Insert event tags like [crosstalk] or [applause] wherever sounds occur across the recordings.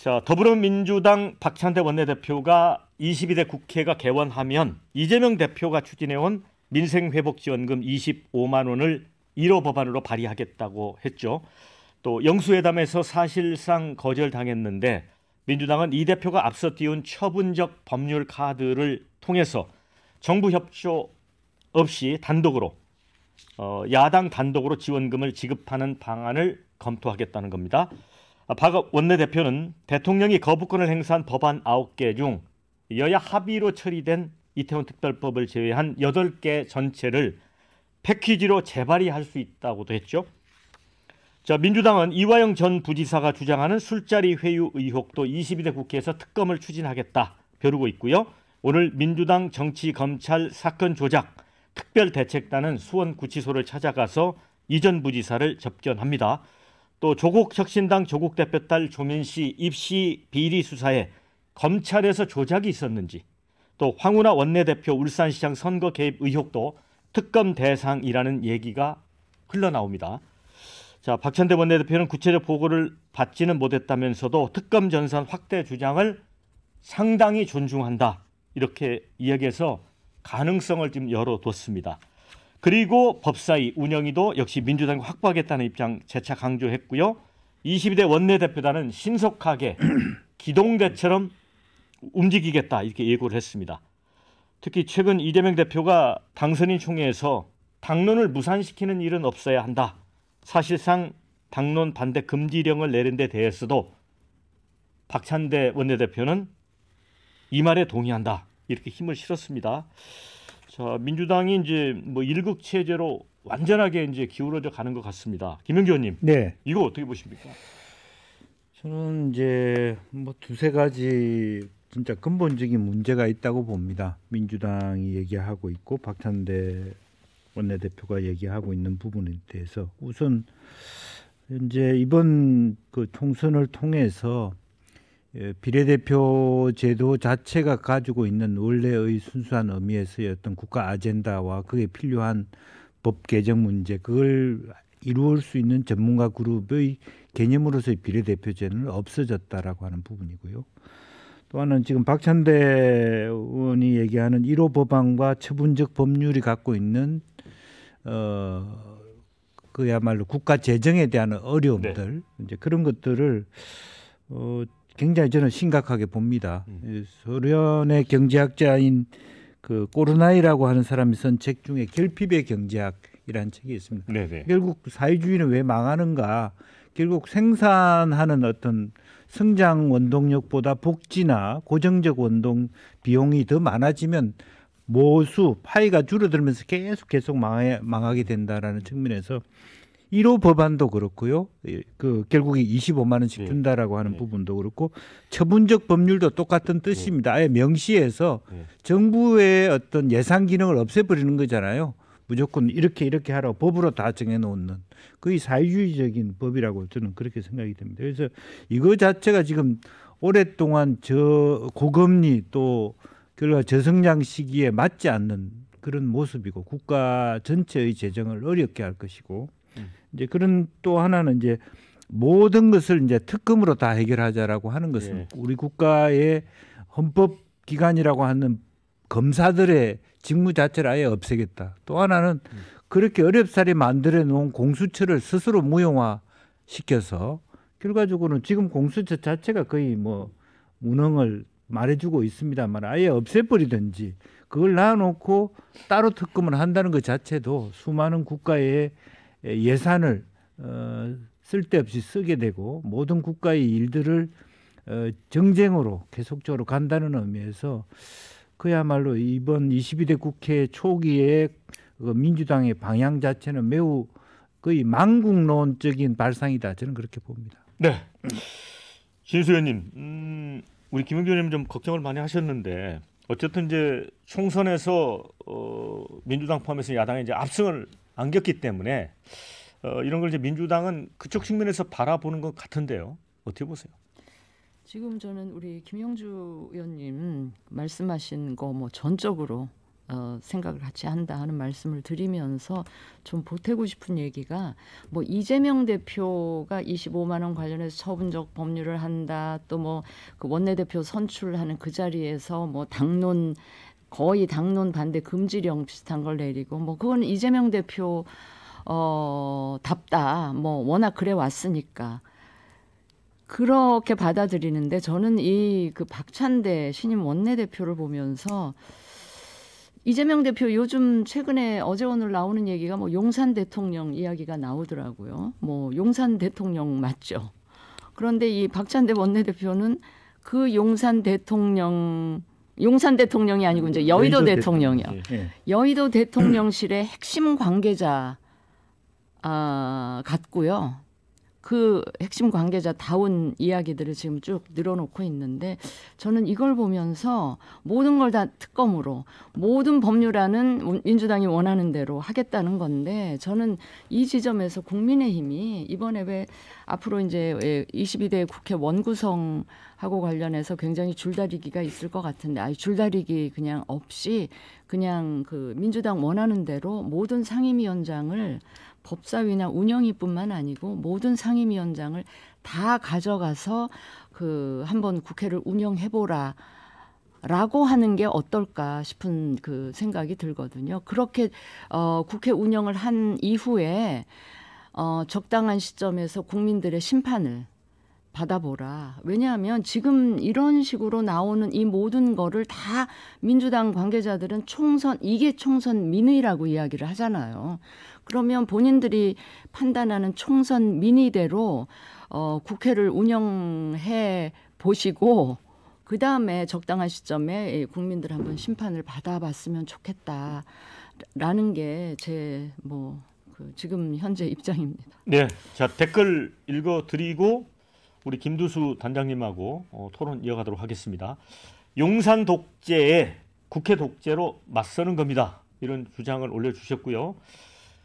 자, 더불어민주당 박찬대 원내대표가 22대 국회가 개원하면 이재명 대표가 추진해온 민생회복지원금 25만 원을 1호 법안으로 발의하겠다고 했죠. 또 영수회담에서 사실상 거절당했는데 민주당은 이 대표가 앞서 띄운 처분적 법률 카드를 통해서 정부 협조 없이 단독으로 어, 야당 단독으로 지원금을 지급하는 방안을 검토하겠다는 겁니다. 아, 박 원내대표는 대통령이 거부권을 행사한 법안 9개 중 여야 합의로 처리된 이태원 특별법을 제외한 8개 전체를 패키지로 재발의할 수 있다고도 했죠. 자, 민주당은 이화영 전 부지사가 주장하는 술자리 회유 의혹도 22대 국회에서 특검을 추진하겠다 벼르고 있고요. 오늘 민주당 정치검찰 사건 조작 특별대책단은 수원구치소를 찾아가서 이 전 부지사를 접견합니다. 또 조국 혁신당 조국 대표 딸 조민 씨 입시 비리 수사에 검찰에서 조작이 있었는지 또 황운하 원내대표 울산시장 선거 개입 의혹도 특검 대상이라는 얘기가 흘러나옵니다. 자, 박찬대 원내대표는 구체적 보고를 받지는 못했다면서도 특검 전선 확대 주장을 상당히 존중한다. 이렇게 이야기해서 가능성을 지 열어뒀습니다. 그리고 법사위 운영위도 역시 민주당이 확보하겠다는 입장 재차 강조했고요. 22대 원내대표단은 신속하게 [clears throat] 기동대처럼 움직이겠다 이렇게 예고를 했습니다. 특히 최근 이재명 대표가 당선인 총회에서 당론을 무산시키는 일은 없어야 한다. 사실상 당론 반대 금지령을 내린 데 대해서도 박찬대 원내대표는 이 말에 동의한다. 이렇게 힘을 실었습니다. 자, 민주당이 이제 뭐 일극 체제로 완전하게 이제 기울어져 가는 것 같습니다. 김영기 의원님. 네. 이거 어떻게 보십니까? 저는 이제 뭐 두세 가지 진짜 근본적인 문제가 있다고 봅니다. 민주당이 얘기하고 있고 박찬대 원내대표가 얘기하고 있는 부분에 대해서 우선 이제 이번 그 총선을 통해서 예, 비례대표 제도 자체가 가지고 있는 원래의 순수한 의미에서의 어떤 국가 아젠다와 그에 필요한 법 개정 문제 그걸 이루올 수 있는 전문가 그룹의 개념으로서의 비례대표제는 없어졌다라고 하는 부분이고요. 또 하나는 지금 박찬대 의원이 얘기하는 1호 법안과 처분적 법률이 갖고 있는 어 그야말로 국가 재정에 대한 어려움들 네. 이제 그런 것들을 어 굉장히 저는 심각하게 봅니다. 음. 소련의 경제학자인 그 꼬르나이라고 하는 사람이 쓴 책 중에 결핍의 경제학이라는 책이 있습니다. 네네. 네. 결국 사회주의는 왜 망하는가? 결국 생산하는 어떤 성장 원동력보다 복지나 고정적 원동 비용이 더 많아지면 모수 파이가 줄어들면서 계속 계속 망해, 망하게 된다라는 측면에서 1호 법안도 그렇고요. 예, 그 결국에 25만 원씩 준다라고 예. 하는 예. 부분도 그렇고 처분적 법률도 똑같은 뜻입니다. 아예 명시해서 정부의 어떤 예산 기능을 없애버리는 거잖아요. 무조건 이렇게 이렇게 하라 법으로 다 정해놓는 거의 사회주의적인 법이라고 저는 그렇게 생각이 됩니다. 그래서 이거 자체가 지금 오랫동안 저 고금리 또 결과 저성장 시기에 맞지 않는 그런 모습이고 국가 전체의 재정을 어렵게 할 것이고 이제 그런 또 하나는 이제 모든 것을 이제 특검으로 다 해결하자라고 하는 것은 예. 우리 국가의 헌법 기관이라고 하는 검사들의 직무 자체를 아예 없애겠다. 또 하나는 그렇게 어렵사리 만들어 놓은 공수처를 스스로 무용화 시켜서 결과적으로는 지금 공수처 자체가 거의 뭐 운영을 말해주고 있습니다만 아예 없애버리든지 그걸 놔놓고 따로 특검을 한다는 것 자체도 수많은 국가의 예, 예산을 어, 쓸데없이 쓰게 되고 모든 국가의 일들을 어, 정쟁으로 계속적으로 간다는 의미에서 그야말로 이번 22대 국회 초기에 그 민주당의 방향 자체는 매우 거의 망국론적인 발상이다 저는 그렇게 봅니다. 네, 신수연님, 음, 우리 김영준님 좀 걱정을 많이 하셨는데 어쨌든 이제 총선에서 어, 민주당 포함해서 야당이 이제 압승을 안겼기 때문에 어, 이런 걸 이제 민주당은 그쪽 측면에서 바라보는 것 같은데요. 어떻게 보세요? 지금 저는 우리 김영주 의원님 말씀하신 거 뭐 전적으로 어, 생각을 같이 한다 하는 말씀을 드리면서 좀 보태고 싶은 얘기가 뭐 이재명 대표가 25만 원 관련해서 처분적 법률을 한다 또뭐그 원내대표 선출하는 그 자리에서 뭐 당론 거의 당론 반대 금지령 비슷한 걸 내리고 뭐 그건 이재명 대표 어 답다 뭐 워낙 그래 왔으니까 그렇게 받아들이는데 저는 이 그 박찬대 신임 원내대표를 보면서 이재명 대표 요즘 최근에 어제 오늘 나오는 얘기가 뭐 용산 대통령 이야기가 나오더라고요. 뭐 용산 대통령 맞죠. 그런데 이 박찬대 원내대표는 그 용산 대통령 용산 대통령이 아니고 이제 여의도, 여의도 대통령이요. 예. 여의도 대통령실의 핵심 관계자 아, 같고요. 그 핵심 관계자 다운 이야기들을 지금 쭉 늘어놓고 있는데 저는 이걸 보면서 모든 걸 다 특검으로 모든 법률안은 민주당이 원하는 대로 하겠다는 건데 저는 이 지점에서 국민의힘이 이번에 왜 앞으로 이제 22대 국회 원구성 하고 관련해서 굉장히 줄다리기가 있을 것 같은데 아예 줄다리기 그냥 없이 그냥 그 민주당 원하는 대로 모든 상임위원장을 법사위나 운영위뿐만 아니고 모든 상임위원장을 다 가져가서 그 한번 국회를 운영해 보라. 라고 하는 게 어떨까 싶은 그 생각이 들거든요. 그렇게 어 국회 운영을 한 이후에 어 적당한 시점에서 국민들의 심판을 받아보라. 왜냐하면 지금 이런 식으로 나오는 이 모든 거를 다 민주당 관계자들은 총선, 이게 총선 민의라고 이야기를 하잖아요. 그러면 본인들이 판단하는 총선 민의대로 어, 국회를 운영해 보시고 그 다음에 적당한 시점에 국민들 한번 심판을 받아봤으면 좋겠다라는 게 제뭐 그 지금 현재 입장입니다. 네, 자 댓글 읽어드리고 우리 김두수 단장님하고 어, 토론 이어가도록 하겠습니다. 용산 독재에 국회 독재로 맞서는 겁니다. 이런 주장을 올려주셨고요.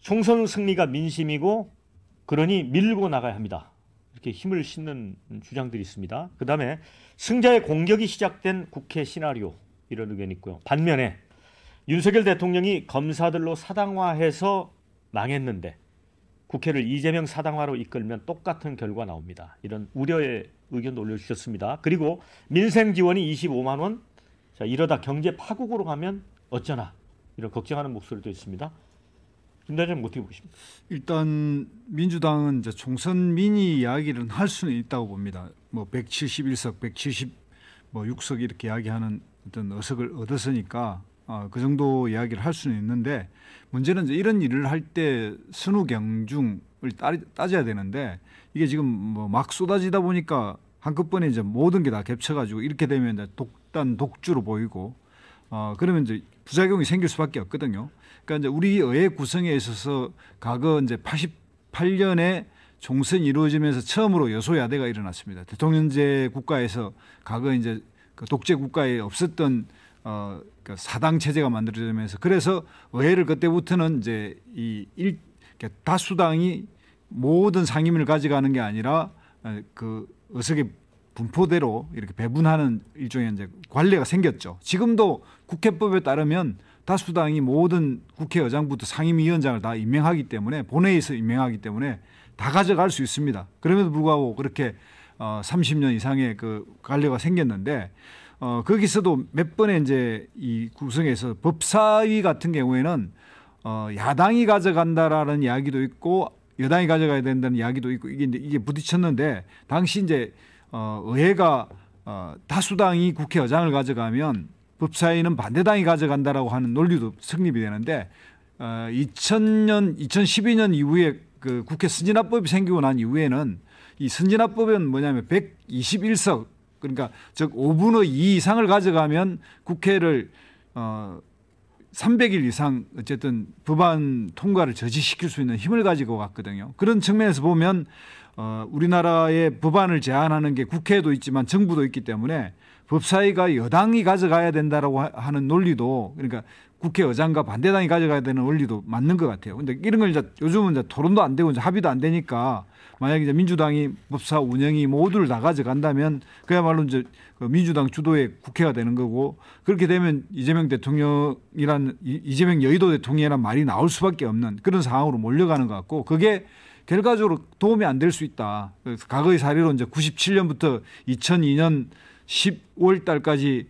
총선 승리가 민심이고 그러니 밀고 나가야 합니다. 이렇게 힘을 싣는 주장들이 있습니다. 그 다음에 승자의 공격이 시작된 국회 시나리오 이런 의견이 있고요. 반면에 윤석열 대통령이 검사들로 사당화해서 망했는데 국회를 이재명 사당화로 이끌면 똑같은 결과 나옵니다. 이런 우려의 의견도 올려주셨습니다. 그리고 민생 지원이 25만 원. 자 이러다 경제 파국으로 가면 어쩌나 이런 걱정하는 목소리도 있습니다. 김대장님 어떻게 보십니까? 일단 민주당은 이제 총선 민의 이야기를 할 수는 있다고 봅니다. 뭐 171석, 170 뭐 6석 이렇게 이야기하는 어떤 어석을 얻었으니까 어, 그 정도 이야기를 할 수는 있는데 문제는 이런 일을 할때 선우 경중을 따, 따져야 되는데 이게 지금 뭐 막 쏟아지다 보니까 한꺼번에 이제 모든 게 다 겹쳐가지고 이렇게 되면 이제 독단 독주로 보이고 어, 그러면 이제 부작용이 생길 수밖에 없거든요. 그러니까 이제 우리 의회 구성에 있어서 과거 이제 88년에 종선이 이루어지면서 처음으로 여소야대가 일어났습니다. 대통령제 국가에서 과거 이제 그 독재 국가에 없었던 어, 그 사당 체제가 만들어지면서 그래서 의회를 그때부터는 이제 이 일, 그러니까 다수당이 모든 상임위를 가져가는 게 아니라 어, 그 의석의 분포대로 이렇게 배분하는 일종의 이제 관례가 생겼죠. 지금도 국회법에 따르면 다수당이 모든 국회 의장부터 상임위원장을 다 임명하기 때문에 본회의에서 임명하기 때문에 다 가져갈 수 있습니다. 그럼에도 불구하고 그렇게 어 30년 이상의 그 관례가 생겼는데 어, 거기서도 몇 번의 이제 이 구성에서 법사위 같은 경우에는 어, 야당이 가져간다라는 이야기도 있고 여당이 가져가야 된다는 이야기도 있고 이게 이제 이게 부딪혔는데 당시 이제 어, 의회가 어, 다수당이 국회의장을 가져가면 법사위는 반대당이 가져간다라고 하는 논리도 성립이 되는데 어, 2000년 2012년 이후에 그 국회 선진화법이 생기고 난 이후에는 이 선진화법은 뭐냐면 121석 그러니까 즉 5분의 2 이상을 가져가면 국회를 어 300일 이상 어쨌든 법안 통과를 저지시킬 수 있는 힘을 가지고 왔거든요. 그런 측면에서 보면 어 우리나라의 법안을 제안하는 게 국회도 있지만 정부도 있기 때문에 법사위가 여당이 가져가야 된다라고 하는 논리도 그러니까 국회의장과 반대당이 가져가야 되는 원리도 맞는 것 같아요. 근데 이런 걸 이제 요즘은 이제 토론도 안 되고 이제 합의도 안 되니까 만약에 이제 민주당이 법사 운영이 모두를 다 가져간다면 그야말로 이제 그 민주당 주도의 국회가 되는 거고 그렇게 되면 이재명 대통령이란 이재명 여의도 대통령이란 말이 나올 수밖에 없는 그런 상황으로 몰려가는 것 같고 그게 결과적으로 도움이 안 될 수 있다. 과거의 사례로 이제 97년부터 2002년 10월 달까지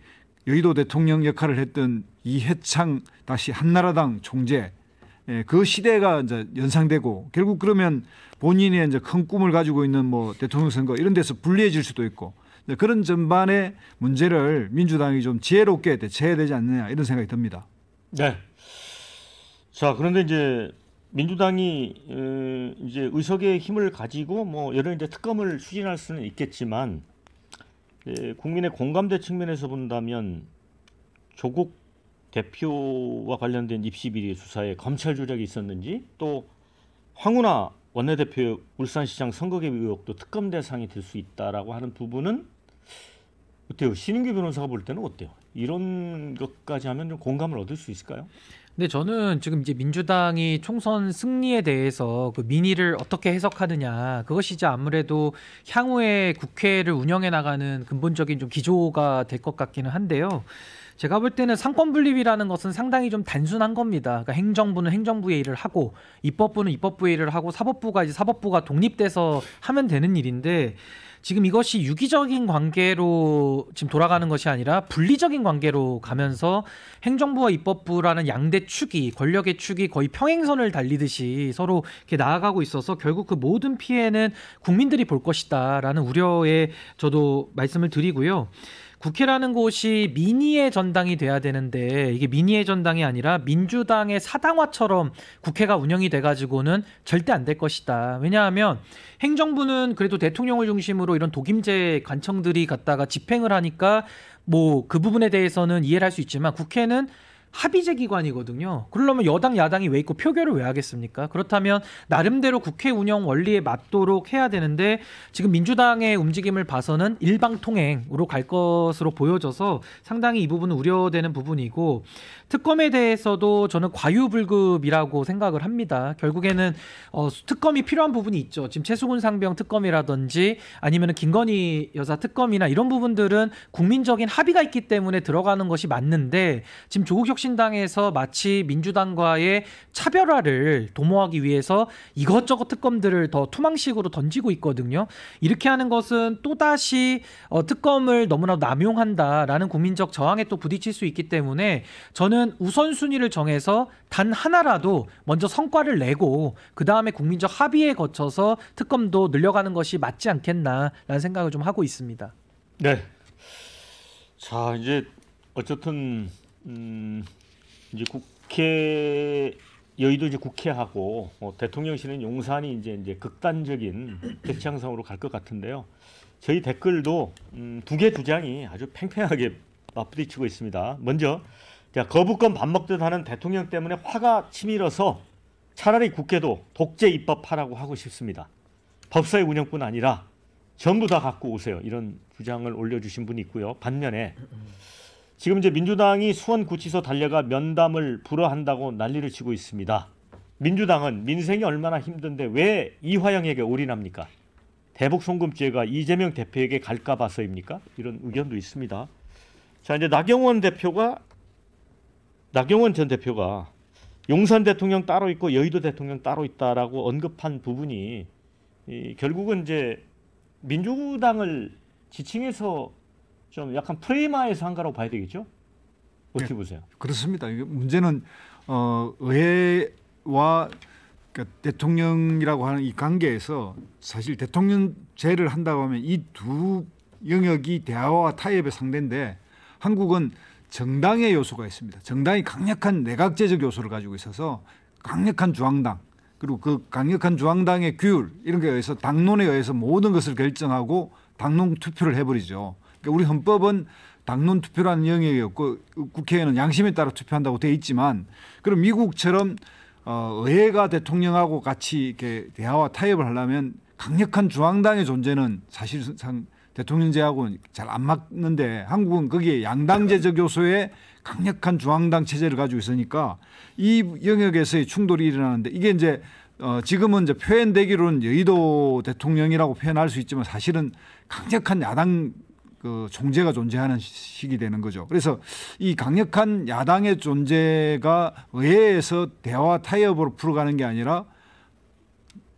여의도 대통령 역할을 했던 이해창 다시 한나라당 총재 예, 그 시대가 이제 연상되고 결국 그러면 본인의 이제 큰 꿈을 가지고 있는 뭐 대통령 선거 이런 데서 불리해질 수도 있고 그런 전반의 문제를 민주당이 좀 지혜롭게 대처해야 되지 않느냐 이런 생각이 듭니다. 네. 자 그런데 이제 민주당이 어, 이제 의석의 힘을 가지고 뭐 여러 이제 특검을 추진할 수는 있겠지만 예, 국민의 공감대 측면에서 본다면 조국 대표와 관련된 입시 비리 수사에 검찰 조작이 있었는지 또 황운하 원내대표 울산시장 선거개입 의혹도 특검 대상이 될 수 있다라고 하는 부분은 어때요? 신인규 변호사가 볼 때는 어때요? 이런 것까지 하면 좀 공감을 얻을 수 있을까요? 근데 저는 지금 이제 민주당이 총선 승리에 대해서 그 민의를 어떻게 해석하느냐 그것이 이제 아무래도 향후에 국회를 운영해 나가는 근본적인 좀 기조가 될 것 같기는 한데요. 제가 볼 때는 상권 분립이라는 것은 상당히 좀 단순한 겁니다. 그러니까 행정부는 행정부의 일을 하고 입법부는 입법부의 일을 하고 사법부가 이제 사법부가 독립돼서 하면 되는 일인데 지금 이것이 유기적인 관계로 지금 돌아가는 것이 아니라 분리적인 관계로 가면서 행정부와 입법부라는 양대 축이 권력의 축이 거의 평행선을 달리듯이 서로 이렇게 나아가고 있어서 결국 그 모든 피해는 국민들이 볼 것이다라는 우려에 저도 말씀을 드리고요. 국회라는 곳이 민의의 전당이 돼야 되는데 이게 민의의 전당이 아니라 민주당의 사당화처럼 국회가 운영이 돼가지고는 절대 안 될 것이다. 왜냐하면 행정부는 그래도 대통령을 중심으로 이런 독임제 관청들이 갔다가 집행을 하니까 뭐 그 부분에 대해서는 이해를 할 수 있지만 국회는 합의제 기관이거든요. 그러면 여당 야당이 왜 있고 표결을 왜 하겠습니까? 그렇다면 나름대로 국회 운영 원리에 맞도록 해야 되는데 지금 민주당의 움직임을 봐서는 일방통행으로 갈 것으로 보여져서 상당히 이 부분은 우려되는 부분이고 특검에 대해서도 저는 과유불급이라고 생각을 합니다. 결국에는 어, 특검이 필요한 부분이 있죠. 지금 최수근 상병 특검이라든지 아니면 김건희 여사 특검이나 이런 부분들은 국민적인 합의가 있기 때문에 들어가는 것이 맞는데 지금 조국 혁신당에서 마치 민주당과의 차별화를 도모하기 위해서 이것저것 특검들을 더 투망식으로 던지고 있거든요. 이렇게 하는 것은 또다시 어, 특검을 너무나 남용한다라는 국민적 저항에 또 부딪힐 수 있기 때문에 저는 우선순위를 정해서 단 하나라도 먼저 성과를 내고 그 다음에 국민적 합의에 거쳐서 특검도 늘려가는 것이 맞지 않겠나라는 생각을 좀 하고 있습니다. 네. 자 이제 어쨌든 음, 이제 국회 여의도 이제 국회하고 어, 대통령실은 용산이 이제 이제 극단적인 대치 향상으로 갈 것 같은데요. 저희 댓글도 음, 두개 주장이 아주 팽팽하게 맞부딪히고 있습니다. 먼저 자, 거부권 밥 먹듯 하는 대통령 때문에 화가 치밀어서 차라리 국회도 독재 입법하라고 하고 싶습니다. 법사위 운영뿐 아니라 전부 다 갖고 오세요. 이런 주장을 올려주신 분이 있고요. 반면에 지금 이제 민주당이 수원구치소 달려가 면담을 불허한다고 난리를 치고 있습니다. 민주당은 민생이 얼마나 힘든데 왜 이화영에게 올인합니까? 대북 송금죄가 이재명 대표에게 갈까 봐서입니까? 이런 의견도 있습니다. 자 이제 나경원 대표가 나경원 전 대표가 용산 대통령 따로 있고 여의도 대통령 따로 있다라고 언급한 부분이 결국은 이제 민주당을 지칭해서 좀 약간 프레마에서 한거라고 봐야 되겠죠? 어떻게 네, 보세요? 그렇습니다. 문제는 어, 의회와 그러니까 대통령이라고 하는 이 관계에서 사실 대통령제를 한다고 하면 이 두 영역이 대화와 타협의 상대인데 한국은 정당의 요소가 있습니다. 정당이 강력한 내각제적 요소를 가지고 있어서 강력한 중앙당 그리고 그 강력한 중앙당의 규율 이런 게 의해서 당론에 의해서 모든 것을 결정하고 당론 투표를 해버리죠. 그러니까 우리 헌법은 당론 투표라는 영역이없고 국회에는 양심에 따라 투표한다고 돼 있지만 그럼 미국처럼 어, 의회가 대통령하고 같이 이렇게 대화와 타협을 하려면 강력한 중앙당의 존재는 사실상 대통령제하고는 잘 안 맞는데 한국은 거기에 양당제적 요소에 강력한 중앙당 체제를 가지고 있으니까 이 영역에서의 충돌이 일어나는데 이게 이제 어 지금은 이제 표현되기로는 여의도 대통령이라고 표현할 수 있지만 사실은 강력한 야당 그 총재가 존재하는 시기 되는 거죠. 그래서 이 강력한 야당의 존재가 의회에서 대화 타협으로 풀어가는 게 아니라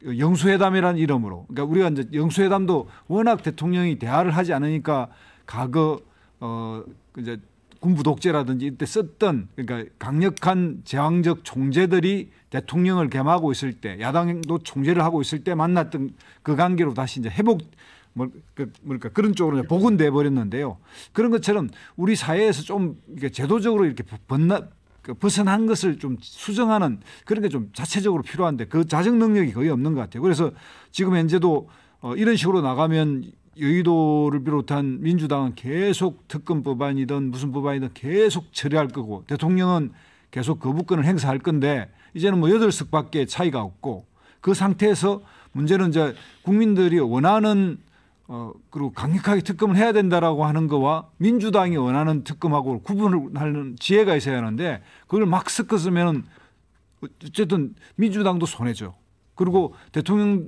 영수회담이라는 이름으로 그러니까 우리가 이제 영수회담도 워낙 대통령이 대화를 하지 않으니까 과거 어 이제 군부 독재라든지 이때 썼던 그러니까 강력한 제왕적 총재들이 대통령을 겸하고 있을 때 야당도 총재를 하고 있을 때 만났던 그 관계로 다시 이제 회복 뭐, 그, 뭐랄까 그런 쪽으로 복원돼 버렸는데요. 그런 것처럼 우리 사회에서 좀 제도적으로 이렇게 벗나 그 벗어난 것을 좀 수정하는 그런 게 좀 자체적으로 필요한데 그 자정 능력이 거의 없는 것 같아요. 그래서 지금 현재도 어, 이런 식으로 나가면 여의도를 비롯한 민주당은 계속 특검 법안이든 무슨 법안이든 계속 처리할 거고 대통령은 계속 거부권을 행사할 건데 이제는 뭐 여덟 석밖에 차이가 없고 그 상태에서 문제는 이제 국민들이 원하는 어, 그리고 강력하게 특검을 해야 된다라고 하는 거와 민주당이 원하는 특검하고 구분을 하는 지혜가 있어야 하는데 그걸 막 섞었으면 어쨌든 민주당도 손해죠. 그리고 대통령을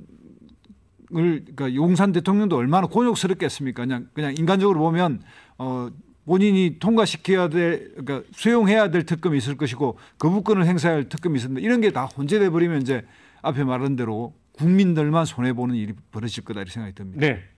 그러니까 용산 대통령도 얼마나 곤욕스럽겠습니까? 그냥 그냥 인간적으로 보면 어 본인이 통과시켜야 될 그러니까 수용해야 될 특검이 있을 것이고 거부권을 그 행사할 특검이 있었는데 이런 게 다 혼재돼 버리면 이제 앞에 말한 대로 국민들만 손해 보는 일이 벌어질 거다 이 생각이 듭니다. 네.